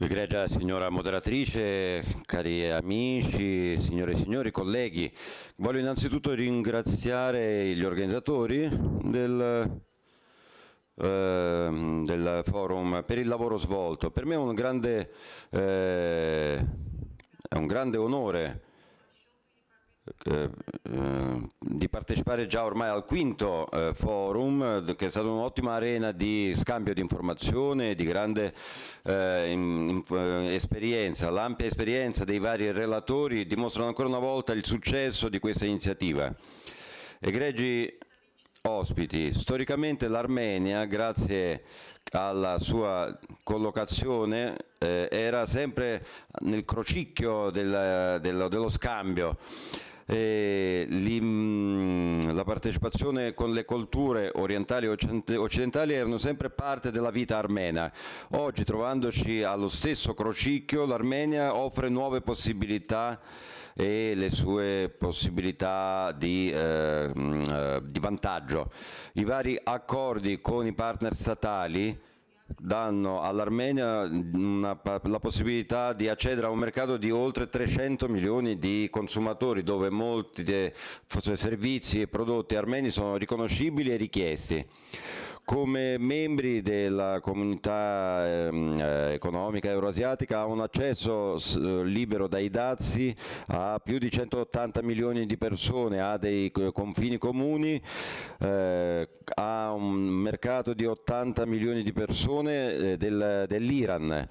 Egregia signora moderatrice, cari amici, signore e signori, colleghi, voglio innanzitutto ringraziare gli organizzatori del, eh, del forum per il lavoro svolto. Per me è un grande, eh, è un grande onore eh, eh, di partecipare già ormai al quinto eh, forum che è stata un'ottima arena di scambio di informazione, di grande eh, in, in, esperienza. L'ampia esperienza dei vari relatori dimostrano ancora una volta il successo di questa iniziativa. Egregi ospiti, storicamente l'Armenia, grazie alla sua collocazione eh, era sempre nel crocicchio del, dello, dello scambio eh, mm, la partecipazione con le culture orientali e occidentali erano sempre parte della vita armena. Oggi, trovandoci allo stesso crocicchio, l'Armenia offre nuove possibilità e le sue possibilità di, eh, mm, eh di vantaggio. I vari accordi con i partner statali danno all'Armenia mm, una, la possibilità di accedere a un mercato di oltre 300 milioni di consumatori dove molti eh, servizi e prodotti armeni sono riconoscibili e richiesti come membri della comunità ehm, eh, economica euroasiatica ha un accesso eh, libero dai dazi a più di 180 milioni di persone, ha dei confini comuni, eh, ha un mercato di 80 milioni di persone eh, del, dell'Iran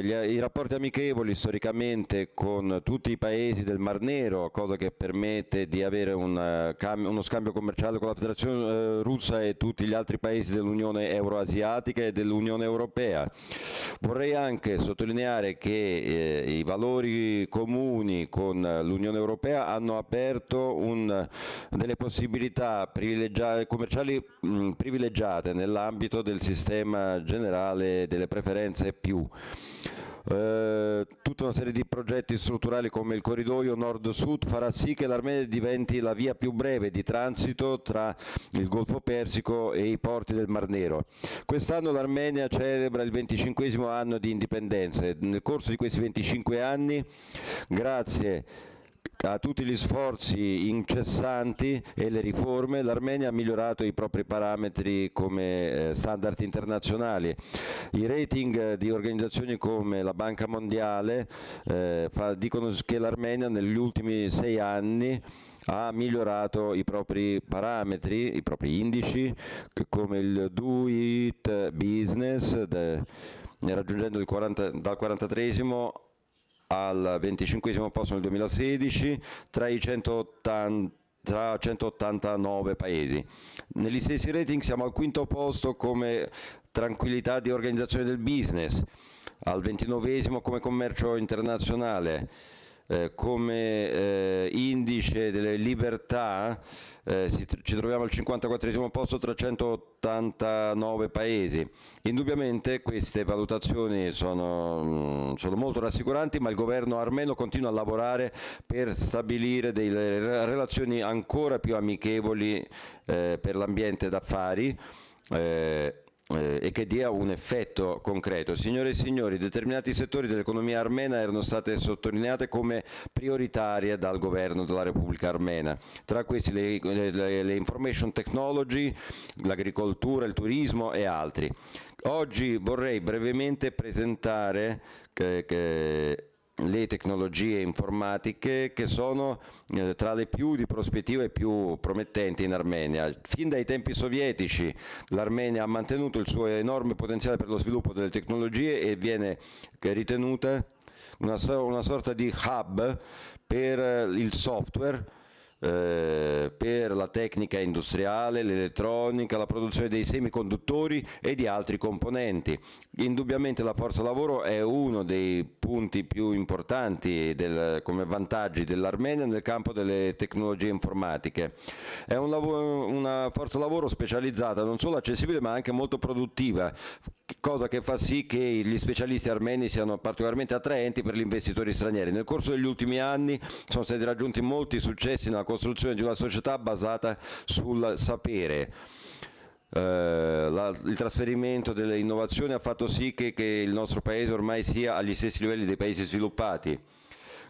gli, i rapporti amichevoli storicamente con tutti i paesi del Mar Nero, cosa che permette di avere un, eh, uno scambio commerciale con la Federazione eh, russa e tutti gli altri paesi dell'Unione Euroasiatica e dell'Unione Europea. Vorrei anche sottolineare che eh, i valori comuni con l'Unione Europea hanno aperto un, delle possibilità privilegia commerciali mh, mm, privilegiate nell'ambito del sistema generale delle preferenze più. Eh, tutta una serie di progetti strutturali come il corridoio nord-sud farà sì che l'Armenia diventi la via più breve di transito tra il Golfo Persico e i porti del Mar Nero. Quest'anno l'Armenia celebra il 25 anno di indipendenza. Nel corso di questi 25 anni, grazie a tutti gli sforzi incessanti e le riforme, l'Armenia ha migliorato i propri parametri come eh, standard internazionali. I rating eh, di organizzazioni come la Banca Mondiale eh, fa, dicono che l'Armenia negli ultimi sei anni ha migliorato i propri parametri, i propri indici, come il do it business, de, raggiungendo 40, dal 43 al 25 posto nel 2016 tra i 180 tra 189 paesi. Negli stessi rating siamo al quinto posto come tranquillità di organizzazione del business, al ventinovesimo come commercio internazionale, eh, come eh, indice delle libertà eh, ci troviamo al 54 posto tra 189 paesi. Indubbiamente queste valutazioni sono, mm, sono, molto rassicuranti, ma il governo armeno continua a lavorare per stabilire delle relazioni ancora più amichevoli eh, per l'ambiente d'affari. Eh, eh, e che dia un effetto concreto. Signore e signori, determinati settori dell'economia armena erano state sottolineate come prioritarie dal governo della Repubblica Armena, tra questi le, le, le information technology, l'agricoltura, il turismo e altri. Oggi vorrei brevemente presentare che, che le tecnologie informatiche che sono eh, tra le più di e più promettenti in Armenia. Fin dai tempi sovietici l'Armenia ha mantenuto il suo enorme potenziale per lo sviluppo delle tecnologie e viene ritenuta una, una sorta di hub per eh, il software eh, per la tecnica industriale, l'elettronica, la produzione dei semiconduttori e di altri componenti. Indubbiamente la forza lavoro è uno dei punti più importanti del, come vantaggi dell'Armenia nel campo delle tecnologie informatiche. È un lavoro, una forza lavoro specializzata, non solo accessibile ma anche molto produttiva cosa che fa sì che gli specialisti armeni siano particolarmente attraenti per gli investitori stranieri. Nel corso degli ultimi anni sono stati raggiunti molti successi nella costruzione di una società basata sul sapere. Eh, la, il trasferimento delle innovazioni ha fatto sì che, che il nostro paese ormai sia agli stessi livelli dei paesi sviluppati.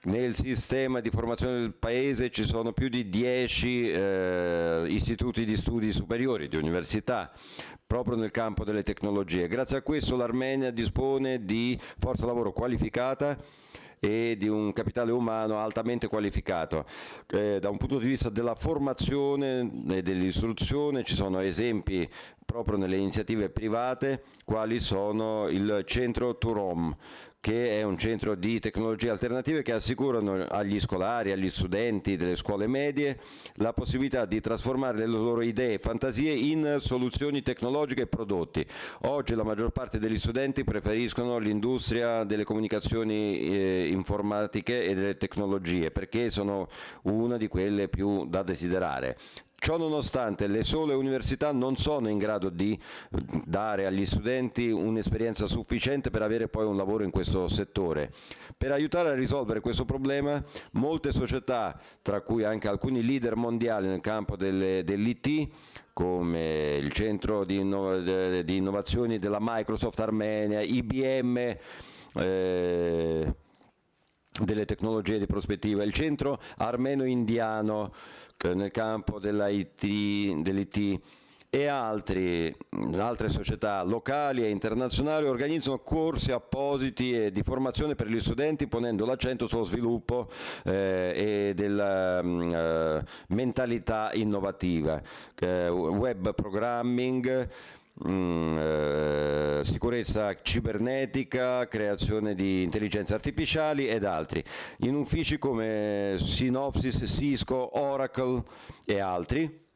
Nel sistema di formazione del Paese ci sono più di 10 eh, istituti di studi superiori, di università, proprio nel campo delle tecnologie. Grazie a questo l'Armenia dispone di forza lavoro qualificata e di un capitale umano altamente qualificato. Eh, da un punto di vista della formazione e dell'istruzione ci sono esempi proprio nelle iniziative private quali sono il centro Turom che è un centro di tecnologie alternative che assicurano agli scolari, agli studenti delle scuole medie la possibilità di trasformare le loro idee e fantasie in soluzioni tecnologiche e prodotti. Oggi la maggior parte degli studenti preferiscono l'industria delle comunicazioni eh, informatiche e delle tecnologie perché sono una di quelle più da desiderare. Ciò nonostante le sole università non sono in grado di dare agli studenti un'esperienza sufficiente per avere poi un lavoro in questo settore. Per aiutare a risolvere questo problema molte società, tra cui anche alcuni leader mondiali nel campo delle, dell'IT, come il centro di, innovazioni della Microsoft Armenia, IBM, eh, delle tecnologie di prospettiva. Il centro armeno-indiano nel campo dell'IT, dell'IT e altri, altre società locali e internazionali organizzano corsi appositi di formazione per gli studenti ponendo l'accento sullo sviluppo eh, e della mm, eh, mentalità innovativa, eh, web programming, Mm, eh, sicurezza cibernetica, creazione di intelligenze artificiali ed altri, in uffici come Synopsis, Cisco, Oracle e altri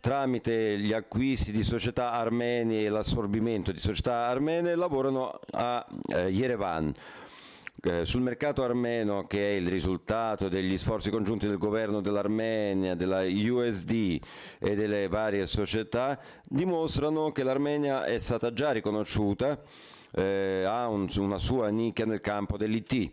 tramite gli acquisti di società armene e l'assorbimento di società armene lavorano a eh, Yerevan. Eh, sul mercato armeno, che è il risultato degli sforzi congiunti del governo dell'Armenia, della USD e delle varie società, dimostrano che l'Armenia è stata già riconosciuta, eh, ha un, una sua nicchia nel campo dell'IT.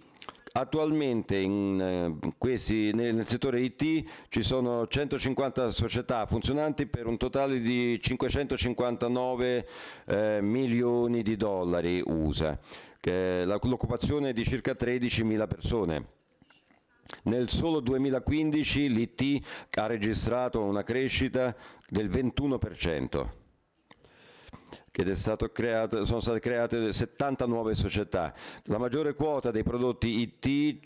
Attualmente in, eh, questi, nel, nel settore IT ci sono 150 società funzionanti per un totale di 559 eh, milioni di dollari USA eh, l'occupazione di circa 13.000 persone. Nel solo 2015 l'IT ha registrato una crescita del 21%. Creato, sono state create 70 nuove società. La maggiore quota dei prodotti IT, il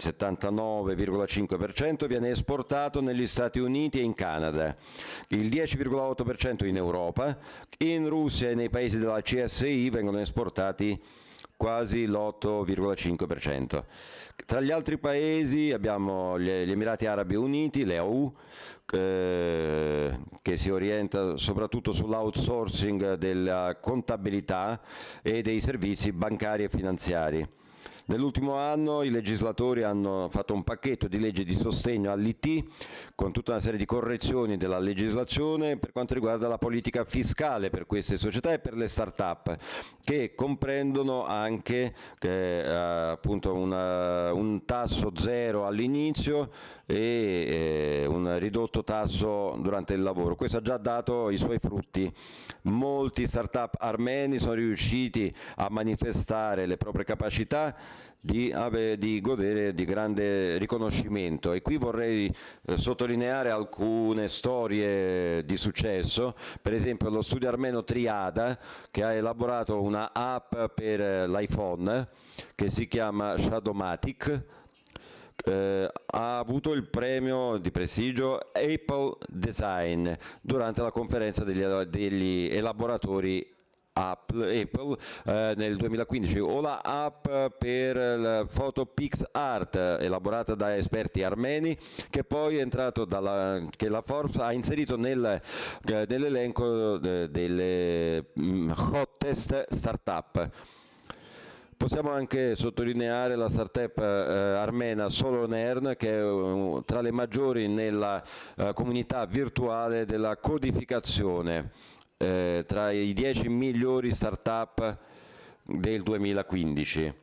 79,5%, viene esportato negli Stati Uniti e in Canada, il 10,8% in Europa, in Russia e nei paesi della CSI vengono esportati quasi l'8,5%. Tra gli altri paesi abbiamo gli Emirati Arabi Uniti, l'EAU, eh, che si orienta soprattutto sull'outsourcing della contabilità e dei servizi bancari e finanziari. Nell'ultimo anno i legislatori hanno fatto un pacchetto di leggi di sostegno all'IT con tutta una serie di correzioni della legislazione per quanto riguarda la politica fiscale per queste società e per le start-up che comprendono anche eh, appunto una, un tasso zero all'inizio e eh, un ridotto tasso durante il lavoro. Questo ha già dato i suoi frutti. Molti start-up armeni sono riusciti a manifestare le proprie capacità di, di, godere di grande riconoscimento e qui vorrei eh, sottolineare alcune storie di successo, per esempio lo studio armeno Triada che ha elaborato una app per eh, l'iPhone che si chiama Shadowmatic eh, ha avuto il premio di prestigio Apple Design durante la conferenza degli, degli elaboratori Apple, Apple eh, nel 2015 o la app per la foto Art elaborata da esperti armeni che poi è entrato dalla, che la Forbes ha inserito nel, eh, nell'elenco eh, delle mh, mm, hottest startup. Possiamo anche sottolineare la startup eh, armena Solonern che è uh, tra le maggiori nella uh, comunità virtuale della codificazione, eh, tra i 10 migliori startup del 2015.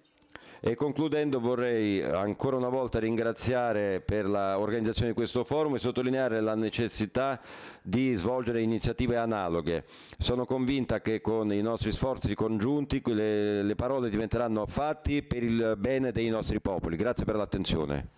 E concludendo vorrei ancora una volta ringraziare per l'organizzazione di questo forum e sottolineare la necessità di svolgere iniziative analoghe. Sono convinta che con i nostri sforzi congiunti le, le parole diventeranno fatti per il bene dei nostri popoli. Grazie per l'attenzione.